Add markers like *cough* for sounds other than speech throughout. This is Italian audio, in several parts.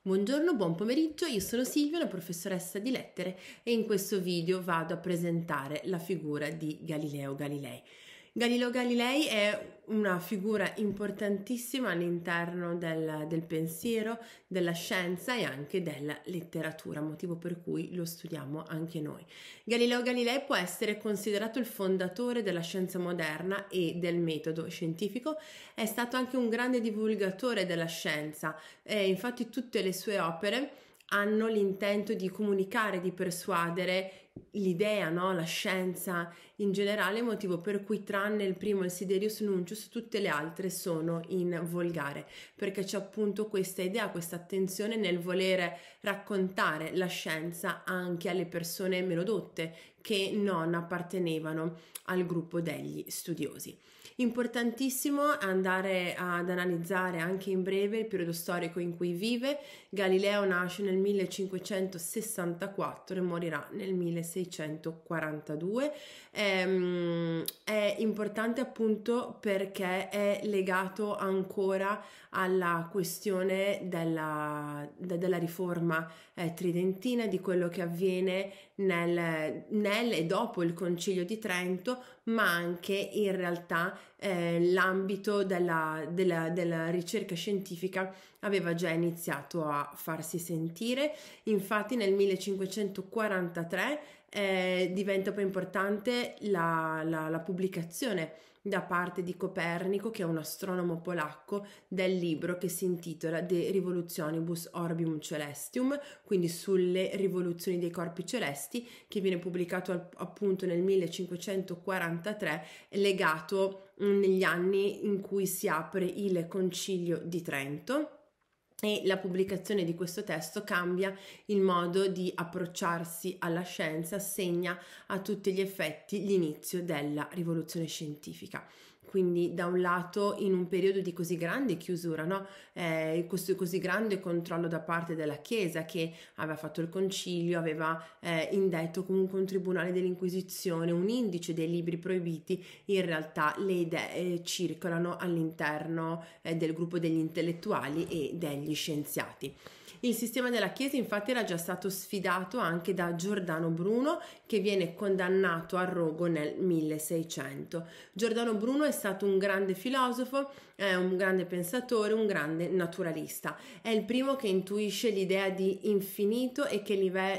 Buongiorno, buon pomeriggio, io sono Silvia, una professoressa di lettere e in questo video vado a presentare la figura di Galileo Galilei. Galileo Galilei è una figura importantissima all'interno del, del, pensiero, della scienza e anche della letteratura, motivo per cui lo studiamo anche noi. Galileo Galilei può essere considerato il fondatore della scienza moderna e del metodo scientifico, è stato anche un grande divulgatore della scienza, eh, infatti tutte le sue opere hanno l'intento di comunicare, di persuadere l'idea, no? la scienza in generale, motivo per cui tranne il primo, il Siderius Nuncius, tutte le altre sono in volgare, perché c'è appunto questa idea, questa attenzione nel volere raccontare la scienza anche alle persone meno dotte che non appartenevano al gruppo degli studiosi. Importantissimo andare ad analizzare anche in breve il periodo storico in cui vive. Galileo nasce nel 1564 e morirà nel 1642. Ehm, è importante appunto perché è legato ancora alla questione della, de, della riforma eh, tridentina, di quello che avviene nel, nel e dopo il Concilio di Trento, ma anche in realtà eh, l'ambito della, della, della ricerca scientifica aveva già iniziato a farsi sentire. Infatti nel 1543 eh, diventa poi importante la, la, la, pubblicazione da parte di Copernico, che è un astronomo polacco, del libro che si intitola De Revolutionibus Orbium Celestium, quindi sulle rivoluzioni dei corpi celesti, che viene pubblicato al, appunto nel 1543, legato negli anni in cui si apre il Concilio di Trento e la pubblicazione di questo testo cambia il modo di approcciarsi alla scienza, segna a tutti gli effetti l'inizio della rivoluzione scientifica quindi da un lato in un periodo di così grande chiusura, no? eh, questo così grande controllo da parte della Chiesa che aveva fatto il concilio, aveva eh, indetto comunque un tribunale dell'Inquisizione, un indice dei libri proibiti, in realtà le idee eh, circolano all'interno eh, del gruppo degli intellettuali e degli scienziati. Il sistema della Chiesa infatti era già stato sfidato anche da Giordano Bruno che viene condannato a rogo nel 1600. Giordano Bruno è stato un grande filosofo, un grande pensatore, un grande naturalista. È il primo che intuisce l'idea di infinito e che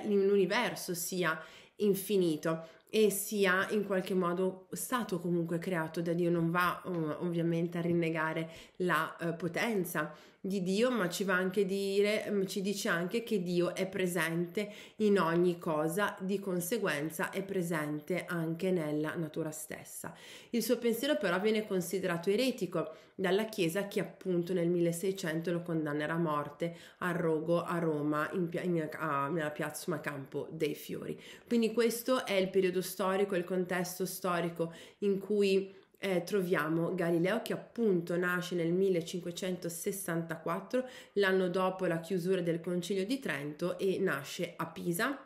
l'universo sia infinito e sia in qualche modo stato comunque creato da Dio, non va eh, ovviamente a rinnegare la eh, potenza di Dio, ma ci va anche dire, mm, ci dice anche che Dio è presente in ogni cosa, di conseguenza è presente anche nella natura stessa. Il suo pensiero però viene considerato eretico dalla Chiesa che appunto nel 1600 lo condannerà a morte a rogo a Roma in, in, a, nella piazza Campo dei Fiori. Quindi questo è il periodo storico, il contesto storico in cui eh, troviamo Galileo che appunto nasce nel 1564, l'anno dopo la chiusura del Concilio di Trento e nasce a Pisa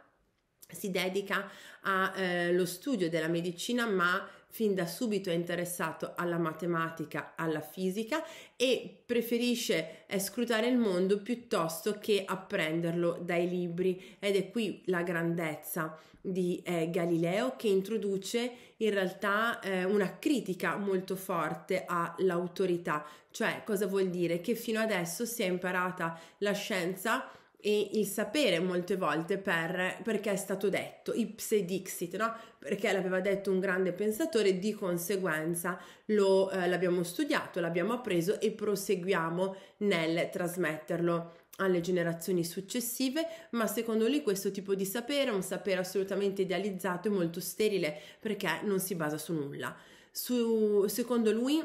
si dedica allo eh, studio della medicina ma fin da subito è interessato alla matematica, alla fisica e preferisce scrutare il mondo piuttosto che apprenderlo dai libri ed è qui la grandezza di eh, Galileo che introduce in realtà eh, una critica molto forte all'autorità, cioè cosa vuol dire che fino adesso si è imparata la scienza e il sapere molte volte per, perché è stato detto, ipse dixit, no? perché l'aveva detto un grande pensatore, di conseguenza lo, eh, l'abbiamo studiato, l'abbiamo appreso e proseguiamo nel trasmetterlo alle generazioni successive, ma secondo lui questo tipo di sapere è un sapere assolutamente idealizzato e molto sterile perché non si basa su nulla. Su, secondo lui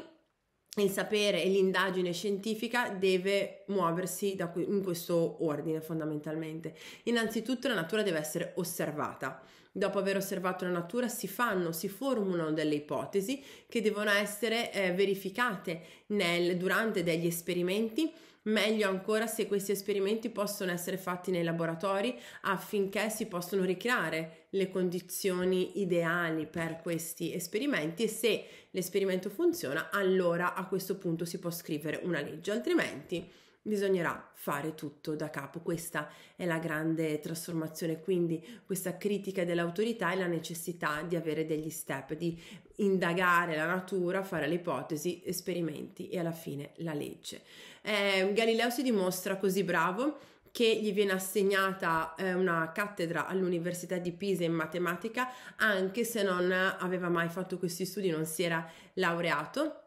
il sapere e l'indagine scientifica deve muoversi qui, in questo ordine fondamentalmente. Innanzitutto la natura deve essere osservata. Dopo aver osservato la natura si fanno, si formulano delle ipotesi che devono essere eh, verificate nel, durante degli esperimenti Meglio ancora se questi esperimenti possono essere fatti nei laboratori affinché si possano ricreare le condizioni ideali per questi esperimenti e se l'esperimento funziona allora a questo punto si può scrivere una legge, altrimenti bisognerà fare tutto da capo. Questa è la grande trasformazione, quindi questa critica dell'autorità e la necessità di avere degli step, di indagare la natura, fare le ipotesi, esperimenti e alla fine la legge. Eh, Galileo si dimostra così bravo che gli viene assegnata eh, una cattedra all'Università di Pisa in matematica, anche se non aveva mai fatto questi studi, non si era laureato.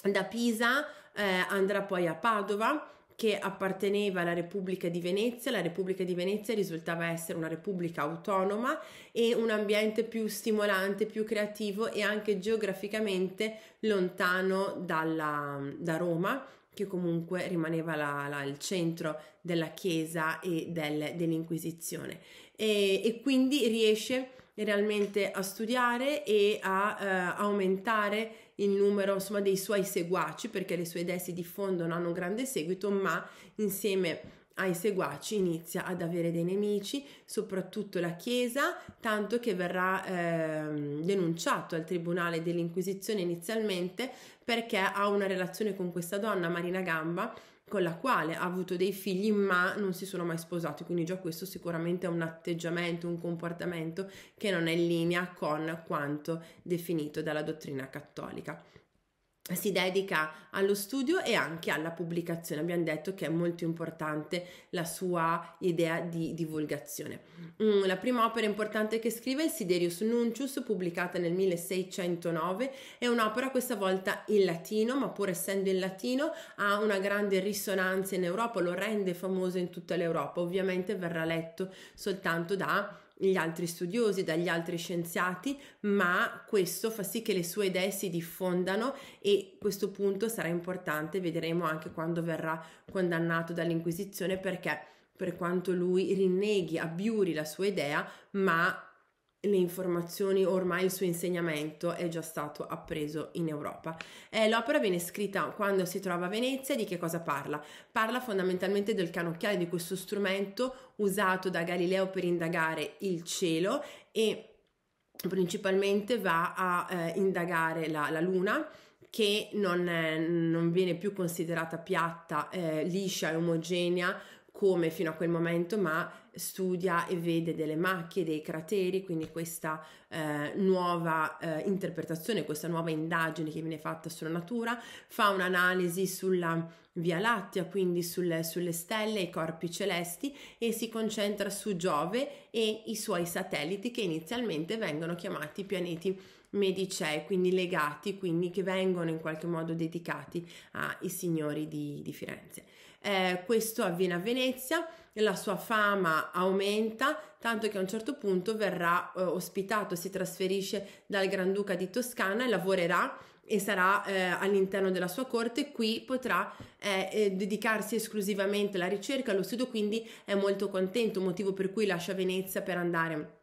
Da Pisa eh, andrà poi a Padova, che apparteneva alla Repubblica di Venezia. La Repubblica di Venezia risultava essere una repubblica autonoma e un ambiente più stimolante, più creativo e anche geograficamente lontano dalla, da Roma, che comunque rimaneva la, la, il centro della Chiesa e del, dell'Inquisizione. E, e, quindi riesce realmente a studiare e a eh, aumentare il numero insomma, dei suoi seguaci perché le sue idee si diffondono, hanno un grande seguito, ma insieme ai seguaci inizia ad avere dei nemici, soprattutto la Chiesa, tanto che verrà eh, denunciato al Tribunale dell'Inquisizione inizialmente perché ha una relazione con questa donna, Marina Gamba, con la quale ha avuto dei figli ma non si sono mai sposati, quindi già questo sicuramente è un atteggiamento, un comportamento che non è in linea con quanto definito dalla dottrina cattolica si dedica allo studio e anche alla pubblicazione. Abbiamo detto che è molto importante la sua idea di divulgazione. Mm, la prima opera importante che scrive è il Siderius Nuncius, pubblicata nel 1609. È un'opera questa volta in latino, ma pur essendo in latino ha una grande risonanza in Europa, lo rende famoso in tutta l'Europa. Ovviamente verrà letto soltanto da gli altri studiosi, dagli altri scienziati, ma questo fa sì che le sue idee si diffondano e questo punto sarà importante, vedremo anche quando verrà condannato dall'Inquisizione perché per quanto lui rinneghi, abbiuri la sua idea, ma le informazioni, ormai il suo insegnamento è già stato appreso in Europa. Eh, l'opera viene scritta quando si trova a Venezia di che cosa parla? Parla fondamentalmente del canocchiale di questo strumento usato da Galileo per indagare il cielo e principalmente va a eh, indagare la, la luna che non, eh, non, viene più considerata piatta, eh, liscia e omogenea come fino a quel momento, ma studia e vede delle macchie, dei crateri, quindi questa eh, nuova eh, interpretazione, questa nuova indagine che viene fatta sulla natura, fa un'analisi sulla Via Lattea, quindi sul, sulle stelle, i corpi celesti e si concentra su Giove e i suoi satelliti che inizialmente vengono chiamati pianeti medicei, quindi legati, quindi che vengono in qualche modo dedicati ai signori di, di Firenze. Eh, questo avviene a Venezia, la sua fama aumenta, tanto che a un certo punto verrà eh, ospitato, si trasferisce dal Granduca di Toscana e lavorerà e sarà eh, all'interno della sua corte, qui potrà eh, eh dedicarsi esclusivamente alla ricerca, allo studio, quindi è molto contento, motivo per cui lascia Venezia per andare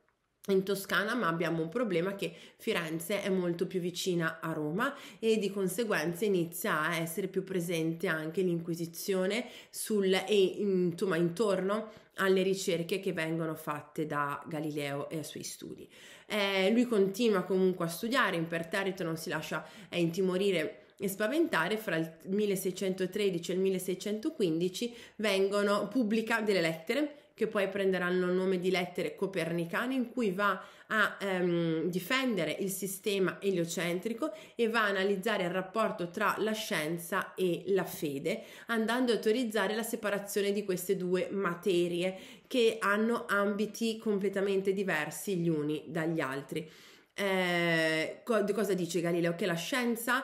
in Toscana, ma abbiamo un problema che Firenze è molto più vicina a Roma e di conseguenza inizia a essere più presente anche l'Inquisizione sul, e insomma, intorno alle ricerche che vengono fatte da Galileo e ai suoi studi. Eh, lui continua comunque a studiare, imperterrito non si lascia eh, intimorire e spaventare fra il 1613 e il 1615 vengono pubblicate delle lettere che poi prenderanno il nome di lettere copernicane, in cui va a ehm, difendere il sistema eliocentrico e va a analizzare il rapporto tra la scienza e la fede, andando a teorizzare la separazione di queste due materie che hanno ambiti completamente diversi gli uni dagli altri. Eh, cosa dice Galileo? Che la scienza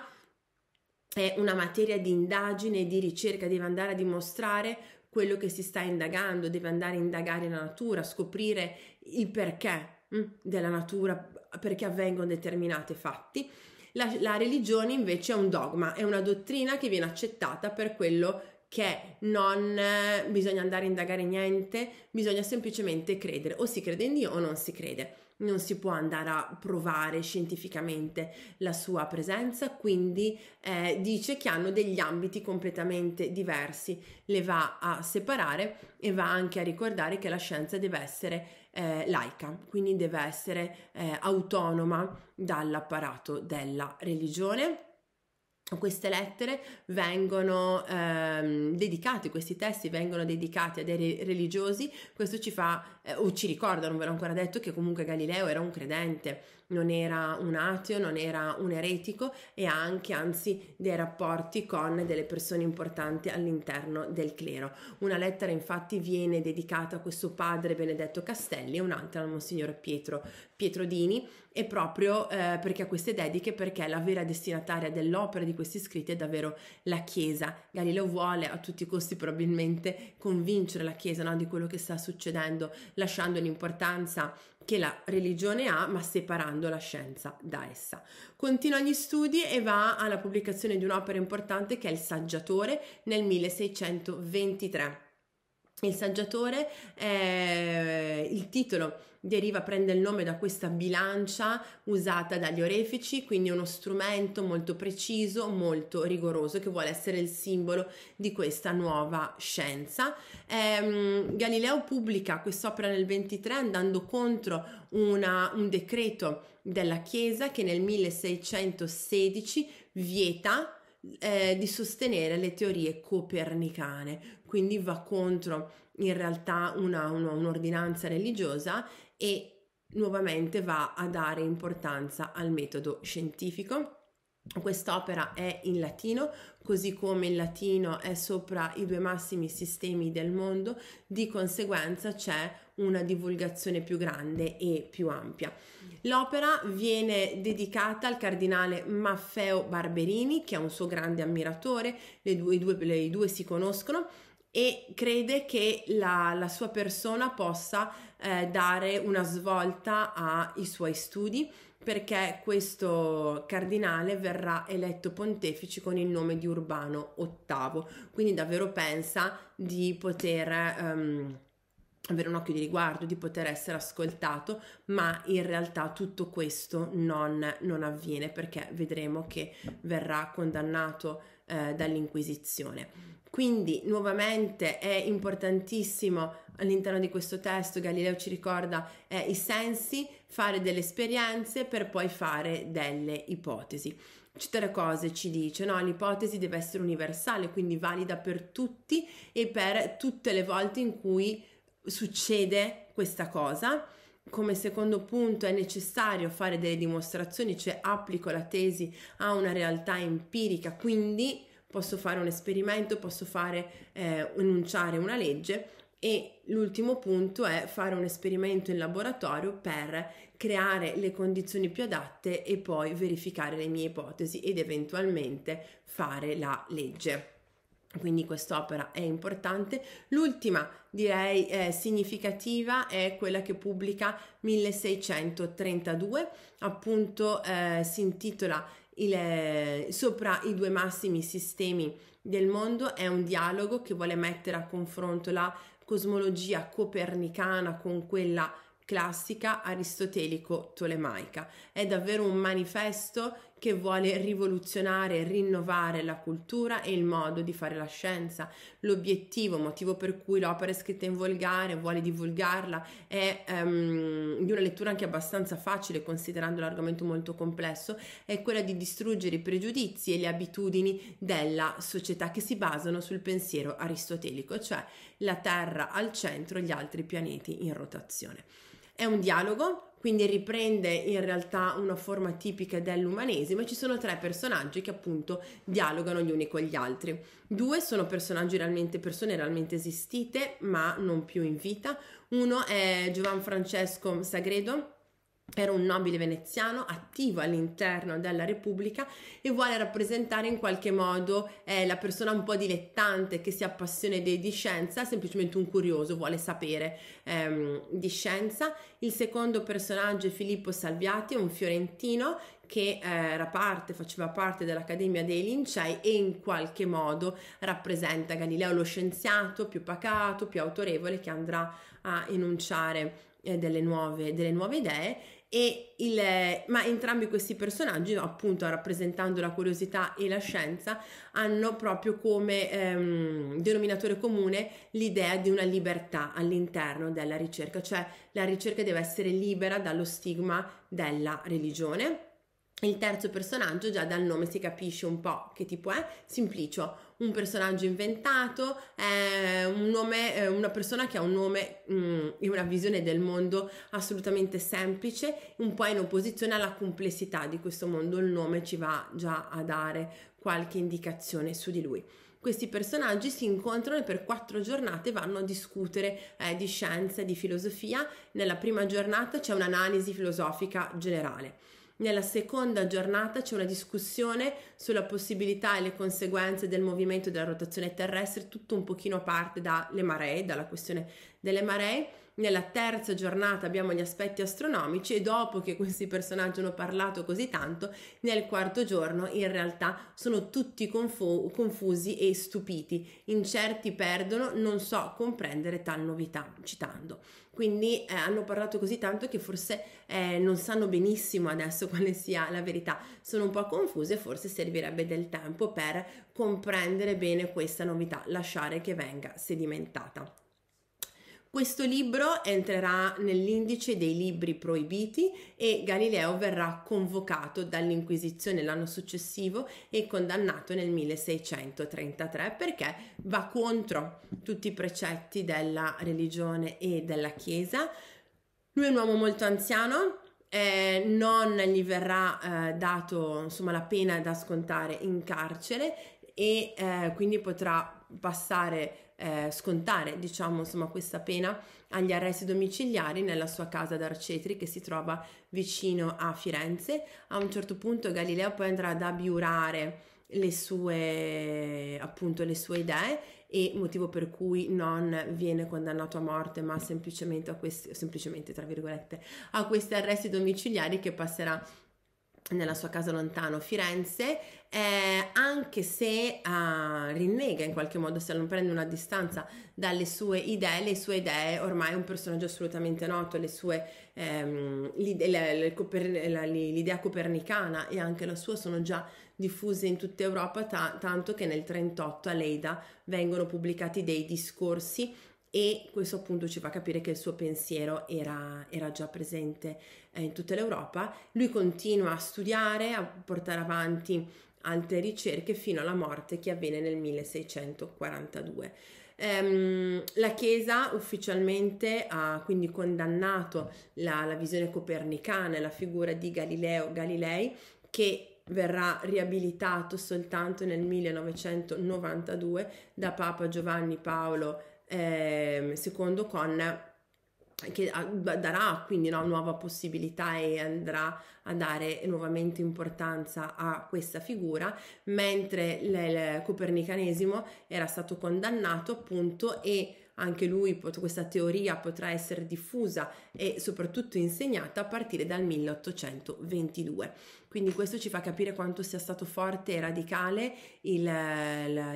è una materia di indagine e di ricerca, deve andare a dimostrare quello che si sta indagando, deve andare a indagare la natura, scoprire il perché mm, della natura, perché avvengono determinati fatti. La, la religione invece è un dogma, è una dottrina che viene accettata per quello che non eh, bisogna andare a indagare niente, bisogna semplicemente credere, o si crede in Dio o non si crede non si può andare a provare scientificamente la sua presenza, quindi eh, dice che hanno degli ambiti completamente diversi, le va a separare e va anche a ricordare che la scienza deve essere eh, laica, quindi deve essere eh, autonoma dall'apparato della religione queste lettere vengono ehm, dedicate, questi testi vengono dedicati a dei religiosi, questo ci fa, eh, o oh, ci ricorda, non ve l'ho ancora detto, che comunque Galileo era un credente, non era un ateo, non era un eretico e ha anche anzi dei rapporti con delle persone importanti all'interno del clero. Una lettera infatti viene dedicata a questo padre Benedetto Castelli e un'altra al Monsignor Pietro Pietrodini e proprio eh, perché a queste dediche perché la vera destinataria dell'opera di questi scritti è davvero la Chiesa. Galileo vuole a tutti i costi probabilmente convincere la Chiesa no, di quello che sta succedendo lasciando l'importanza che la religione ha, ma separando la scienza da essa. Continua gli studi e va alla pubblicazione di un'opera importante che è Il Saggiatore nel 1623. Il saggiatore è titolo deriva, prende il nome da questa bilancia usata dagli orefici, quindi uno strumento molto preciso, molto rigoroso, che vuole essere il simbolo di questa nuova scienza. Ehm, Galileo pubblica quest'opera nel 23 andando contro una, un decreto della Chiesa che nel 1616 vieta eh, di sostenere le teorie copernicane, quindi va contro in realtà una, una, un'ordinanza religiosa e nuovamente va a dare importanza al metodo scientifico. Quest'opera è in latino, così come il latino è sopra i due massimi sistemi del mondo, di conseguenza c'è una divulgazione più grande e più ampia. L'opera viene dedicata al cardinale Maffeo Barberini, che è un suo grande ammiratore, due, le, i due si conoscono, e crede che la, la sua persona possa eh, dare una svolta ai suoi studi perché questo cardinale verrà eletto pontefice con il nome di Urbano VIII, quindi davvero pensa di poter ehm, avere un occhio di riguardo, di poter essere ascoltato, ma in realtà tutto questo non, non avviene perché vedremo che verrà condannato eh, dall'Inquisizione. Quindi nuovamente è importantissimo all'interno di questo testo, Galileo ci ricorda eh, i sensi, fare delle esperienze per poi fare delle ipotesi. tre cose ci dice, no? L'ipotesi deve essere universale, quindi valida per tutti e per tutte le volte in cui succede questa cosa. Come secondo punto è necessario fare delle dimostrazioni, cioè applico la tesi a una realtà empirica, quindi posso fare un esperimento, posso fare, eh, enunciare una legge e l'ultimo punto è fare un esperimento in laboratorio per creare le condizioni più adatte e poi verificare le mie ipotesi ed eventualmente fare la legge. Quindi quest'opera è importante. L'ultima, direi eh, significativa, è quella che pubblica 1632, appunto eh, si intitola il, eh, sopra i due massimi sistemi del mondo è un dialogo che vuole mettere a confronto la cosmologia copernicana con quella classica aristotelico-tolemaica. È davvero un manifesto che vuole rivoluzionare, rinnovare la cultura e il modo di fare la scienza. L'obiettivo, motivo per cui l'opera è scritta in volgare, vuole divulgarla, è um, di una lettura anche abbastanza facile, considerando l'argomento molto complesso, è quella di distruggere i pregiudizi e le abitudini della società che si basano sul pensiero aristotelico, cioè la Terra al centro e gli altri pianeti in rotazione. È un dialogo quindi riprende in realtà una forma tipica dell'umanesimo e ci sono tre personaggi che appunto dialogano gli uni con gli altri. Due sono personaggi realmente, persone realmente esistite ma non più in vita. Uno è Giovan Francesco Sagredo era un nobile veneziano attivo all'interno della Repubblica e vuole rappresentare in qualche modo eh, la persona un po' dilettante che si appassiona di, scienza, semplicemente un curioso, vuole sapere ehm, di scienza. Il secondo personaggio è Filippo Salviati, un fiorentino che eh, era parte, faceva parte dell'Accademia dei Lincei e in qualche modo rappresenta Galileo lo scienziato più pacato, più autorevole che andrà a enunciare eh, delle, nuove, delle nuove idee e il, ma entrambi questi personaggi, appunto rappresentando la curiosità e la scienza, hanno proprio come ehm, denominatore comune l'idea di una libertà all'interno della ricerca, cioè la ricerca deve essere libera dallo stigma della religione il terzo personaggio, già dal nome si capisce un po' che tipo è, Simplicio, un personaggio inventato, è un nome, è eh, una persona che ha un nome mm, e una visione del mondo assolutamente semplice, un po' in opposizione alla complessità di questo mondo, il nome ci va già a dare qualche indicazione su di lui questi personaggi si incontrano e per quattro giornate vanno a discutere eh, di scienza e di filosofia. Nella prima giornata c'è un'analisi filosofica generale. Nella seconda giornata c'è una discussione sulla possibilità e le conseguenze del movimento della rotazione terrestre, tutto un pochino a parte dalle maree, dalla questione delle maree nella terza giornata abbiamo gli aspetti astronomici e dopo che questi personaggi hanno parlato così tanto, nel quarto giorno in realtà sono tutti confu- confusi e stupiti, incerti perdono, non so comprendere tal novità, citando. Quindi eh, hanno parlato così tanto che forse eh, non sanno benissimo adesso *laughs* quale sia la verità, sono un po' confuse e forse servirebbe del tempo per comprendere bene questa novità, lasciare che venga sedimentata. Questo libro entrerà nell'indice dei libri proibiti e Galileo verrà convocato dall'Inquisizione l'anno successivo e condannato nel 1633 perché va contro tutti i precetti della religione e della Chiesa. Lui è un uomo molto anziano, eh, non gli verrà eh, dato insomma, la pena da scontare in carcere e eh, quindi potrà passare eh, scontare diciamo insomma questa pena agli arresti domiciliari nella sua casa d'Arcetri che si trova vicino a Firenze. A un certo punto Galileo poi andrà ad abiurare le sue appunto le sue idee e motivo per cui non viene condannato a morte ma semplicemente a questi semplicemente tra virgolette a questi arresti domiciliari che passerà nella sua casa lontano Firenze, eh, anche se eh, rinnega in qualche modo, se non prende una distanza dalle sue idee, le sue idee ormai è un personaggio assolutamente noto, le sue, ehm, l'ide- le, le coper- la, l'idea copernicana e anche la sua sono già diffuse in tutta Europa, ta- tanto che nel 1938 a Leida vengono pubblicati dei discorsi e questo appunto ci fa capire che il suo pensiero era, era già presente eh, in tutta l'Europa. Lui continua a studiare, a portare avanti altre ricerche fino alla morte che avviene nel 1642. Ehm, la Chiesa ufficialmente ha quindi condannato la, la visione copernicana e la figura di Galileo Galilei che verrà riabilitato soltanto nel 1992 da Papa Giovanni Paolo eh, secondo con che ah, darà quindi una nuova possibilità e andrà a dare nuovamente importanza a questa figura, mentre il copernicanesimo era stato condannato appunto e anche lui questa teoria potrà essere diffusa e soprattutto insegnata a partire dal 1822. Quindi questo ci fa capire quanto sia stato forte e radicale il,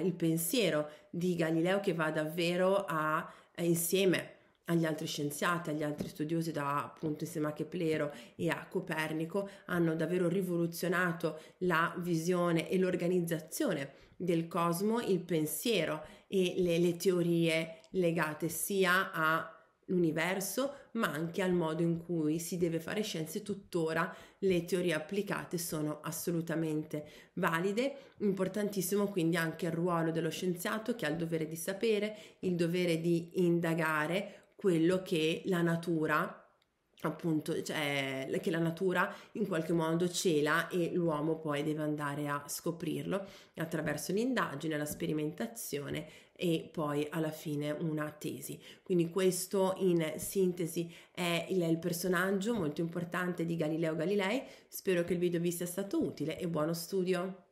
il, pensiero di Galileo che va davvero a, a insieme agli altri scienziati, agli altri studiosi da appunto insieme a Keplero e a Copernico hanno davvero rivoluzionato la visione e l'organizzazione del cosmo, il pensiero e le, le teorie legate sia all'universo ma anche al modo in cui si deve fare scienze tuttora le teorie applicate sono assolutamente valide importantissimo quindi anche il ruolo dello scienziato che ha il dovere di sapere il dovere di indagare quello che la natura appunto cioè, che la natura in qualche modo cela e l'uomo poi deve andare a scoprirlo attraverso l'indagine, la sperimentazione e poi alla fine una tesi. Quindi questo in sintesi è il, il personaggio molto importante di Galileo Galilei. Spero che il video vi sia stato utile e buono studio!